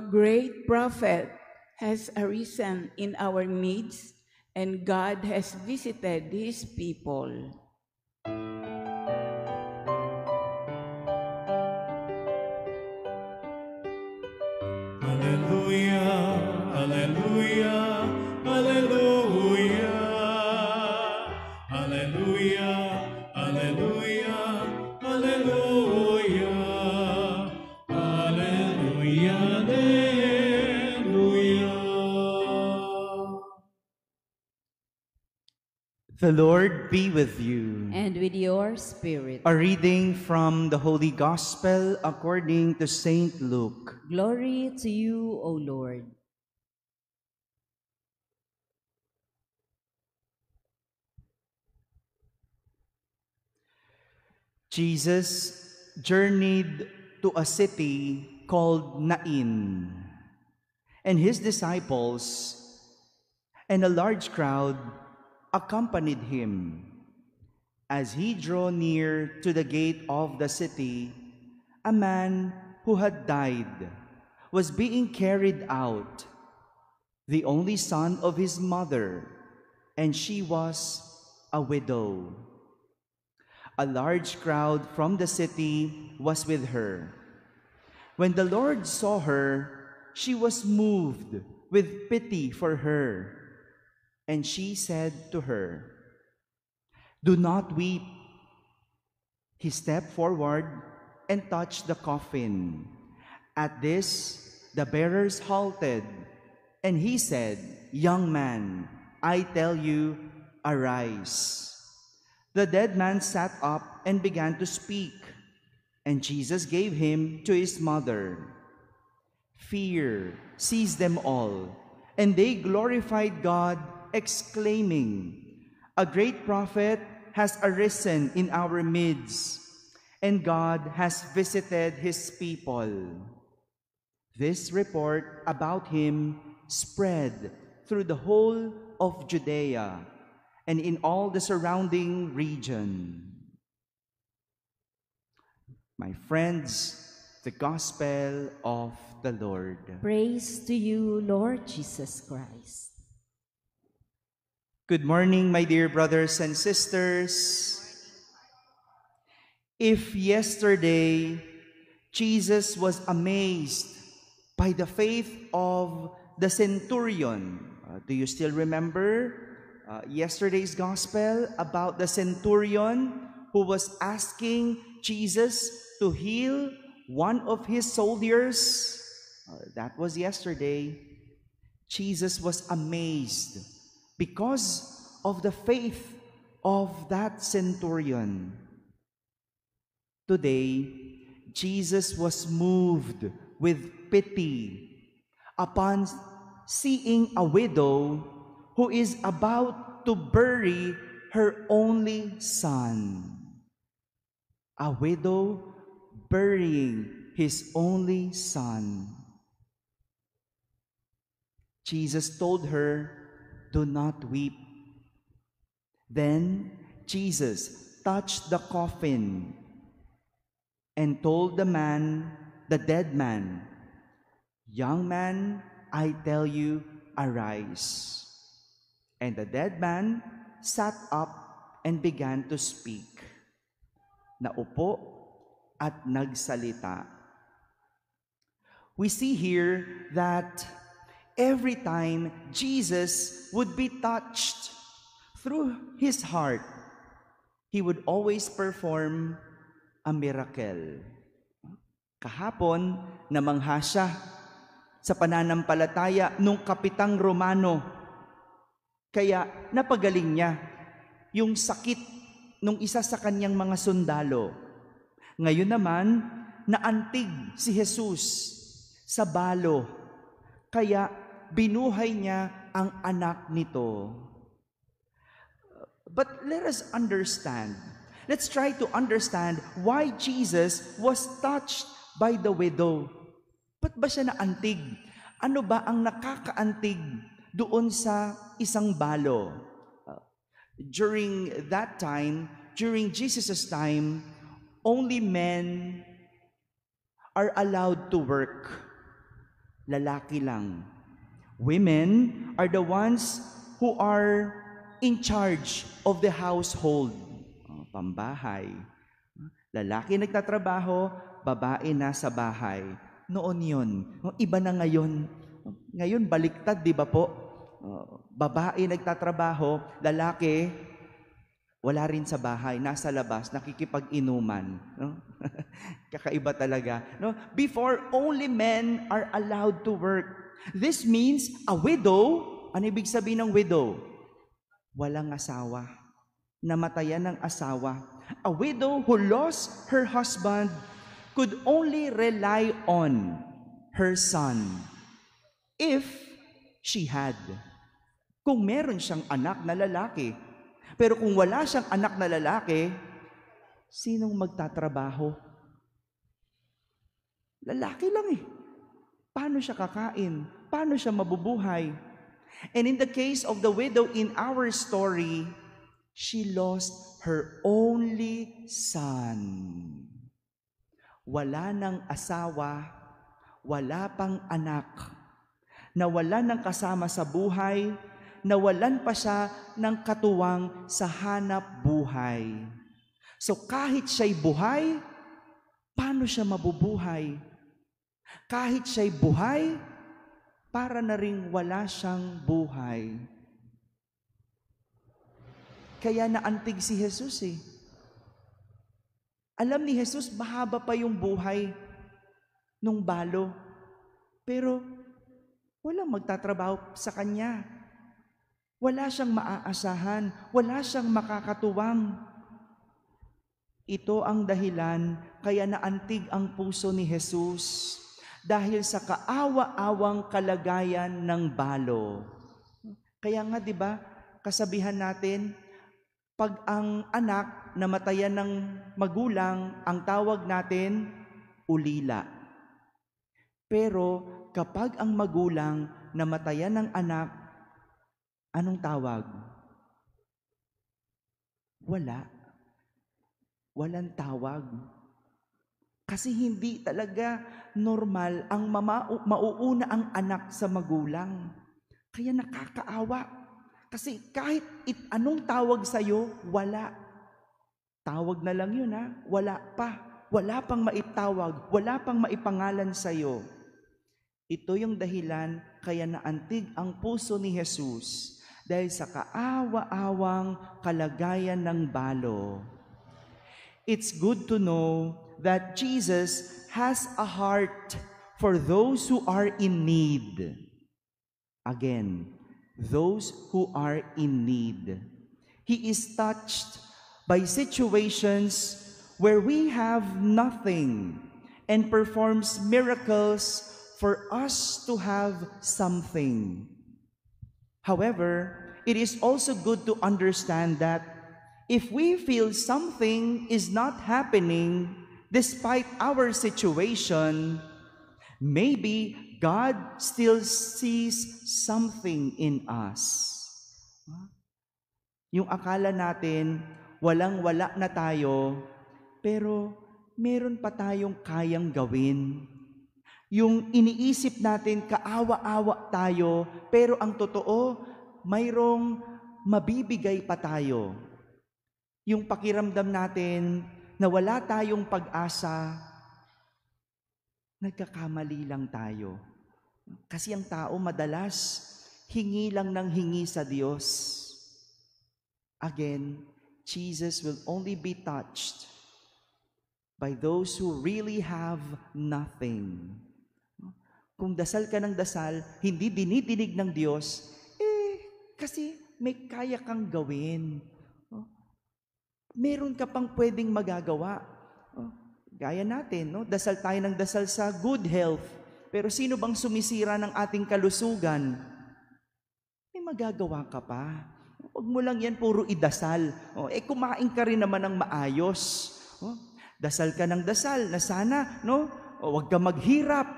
A great prophet has arisen in our midst, and God has visited his people. Hallelujah! Hallelujah! The Lord be with you. And with your spirit. A reading from the Holy Gospel according to St. Luke. Glory to you, O Lord. Jesus journeyed to a city called Nain, and his disciples and a large crowd accompanied him. As he drew near to the gate of the city, a man who had died was being carried out, the only son of his mother, and she was a widow. A large crowd from the city was with her. When the Lord saw her, she was moved with pity for her and she said to her, Do not weep. He stepped forward and touched the coffin. At this, the bearers halted, and he said, Young man, I tell you, arise. The dead man sat up and began to speak, and Jesus gave him to his mother. Fear seized them all, and they glorified God exclaiming, A great prophet has arisen in our midst, and God has visited his people. This report about him spread through the whole of Judea and in all the surrounding region. My friends, the gospel of the Lord. Praise to you, Lord Jesus Christ. Good morning, my dear brothers and sisters. If yesterday Jesus was amazed by the faith of the centurion, uh, do you still remember uh, yesterday's gospel about the centurion who was asking Jesus to heal one of his soldiers? Uh, that was yesterday. Jesus was amazed because of the faith of that centurion. Today, Jesus was moved with pity upon seeing a widow who is about to bury her only son. A widow burying his only son. Jesus told her, do not weep. Then Jesus touched the coffin and told the man, the dead man, Young man, I tell you, arise. And the dead man sat up and began to speak. Naupo at nagsalita. We see here that every time Jesus would be touched through his heart, he would always perform a miracle. Kahapon, namangha siya sa pananampalataya nung kapitang Romano. Kaya napagaling niya yung sakit nung isa sa kanyang mga sundalo. Ngayon naman, naantig si Jesus sa balo. Kaya binuhay niya ang anak nito. But let us understand. Let's try to understand why Jesus was touched by the widow. Ba't ba siya naantig? Ano ba ang nakakaantig doon sa isang balo? During that time, during Jesus' time, only men are allowed to work. Lalaki lang Women are the ones who are in charge of the household. Oh, pambahay. Lalaki nagtatrabaho, babae nasa bahay. Noon yun. Oh, iba na ngayon. Ngayon, baliktad, di ba po? Oh, babae nagtatrabaho, lalaki, wala rin sa bahay, nasa labas, nakikipag-inuman. No? Kakaiba talaga. No? Before, only men are allowed to work. This means a widow, ano ibig sabihin ng widow? Walang asawa. Namatayan ng asawa. A widow who lost her husband could only rely on her son if she had. Kung meron siyang anak na lalaki. Pero kung wala siyang anak na lalaki, sinong magtatrabaho? Lalaki lang eh. Paano siya kakain? Paano siya mabubuhay? And in the case of the widow in our story, she lost her only son. Wala ng asawa, wala pang anak, nawala ng kasama sa buhay, nawalan pa siya ng katuwang sa hanap buhay. So kahit siya'y buhay, paano siya mabubuhay? Kahit siya'y buhay, para na rin wala siyang buhay. Kaya naantig si Jesus eh. Alam ni Jesus, mahaba pa yung buhay nung balo. Pero walang magtatrabaho sa kanya. Wala siyang maaasahan. Wala siyang makakatuwang. Ito ang dahilan kaya naantig ang puso ni Jesus. Jesus dahil sa kaawa-awang kalagayan ng balo. Kaya nga 'di ba, kasabihan natin pag ang anak namatayan ng magulang, ang tawag natin ulila. Pero kapag ang magulang namatayan ng anak, anong tawag? Wala. Walang tawag. Kasi hindi talaga normal ang mama, mauuna ang anak sa magulang. Kaya nakakaawa. Kasi kahit it, anong tawag sa'yo, wala. Tawag na lang yun ha, wala pa. Wala pang maitawag, wala pang maipangalan sa'yo. Ito yung dahilan kaya naantig ang puso ni Jesus dahil sa kaawa-awang kalagayan ng balo. It's good to know that Jesus has a heart for those who are in need. Again, those who are in need. He is touched by situations where we have nothing and performs miracles for us to have something. However, it is also good to understand that if we feel something is not happening, despite our situation, maybe God still sees something in us. Yung akala natin, walang-wala na tayo, pero meron pa tayong kayang gawin. Yung iniisip natin, kaawa-awa tayo, pero ang totoo, mayroong mabibigay pa tayo. Yung pakiramdam natin, na wala tayong pag-asa, nagkakamali lang tayo. Kasi ang tao madalas, hingi lang ng hingi sa Diyos. Again, Jesus will only be touched by those who really have nothing. Kung dasal ka ng dasal, hindi dinidinig ng Diyos, eh, kasi may kaya kang gawin meron ka pang pwedeng magagawa. Oh, gaya natin, no? dasal tayo ng dasal sa good health. Pero sino bang sumisira ng ating kalusugan? May magagawa ka pa. Huwag mo lang yan puro idasal. Oh, eh kumain ka rin naman ng maayos. Oh, dasal ka ng dasal na sana, no? O, oh, huwag ka maghirap.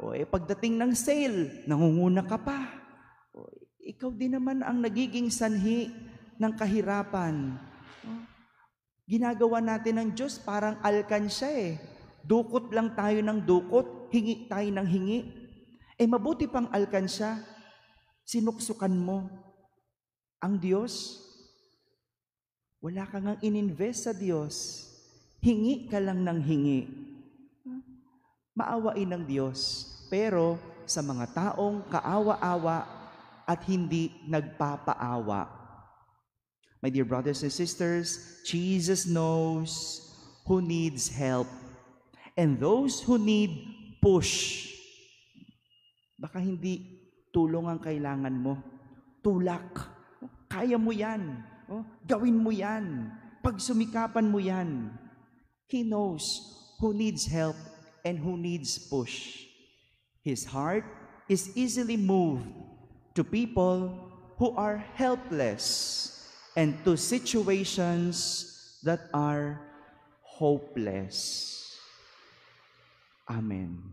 O, oh, eh, pagdating ng sale, nangunguna ka pa. O, oh, ikaw din naman ang nagiging sanhi ng kahirapan. Ginagawa natin ng Diyos parang alkansya eh. Dukot lang tayo ng dukot, hingi tayo ng hingi. Eh mabuti pang alkansya, sinuksukan mo ang Diyos. Wala kang ang ininvest sa Diyos. Hingi ka lang ng hingi. Maawain ng Diyos. Pero sa mga taong kaawa-awa at hindi nagpapaawa My dear brothers and sisters, Jesus knows who needs help and those who need push. Baka hindi tulong ang kailangan mo. Tulak. Kaya mo yan. Oh, gawin mo yan. Pagsumikapan mo yan. He knows who needs help and who needs push. His heart is easily moved to people who are helpless and to situations that are hopeless. Amen.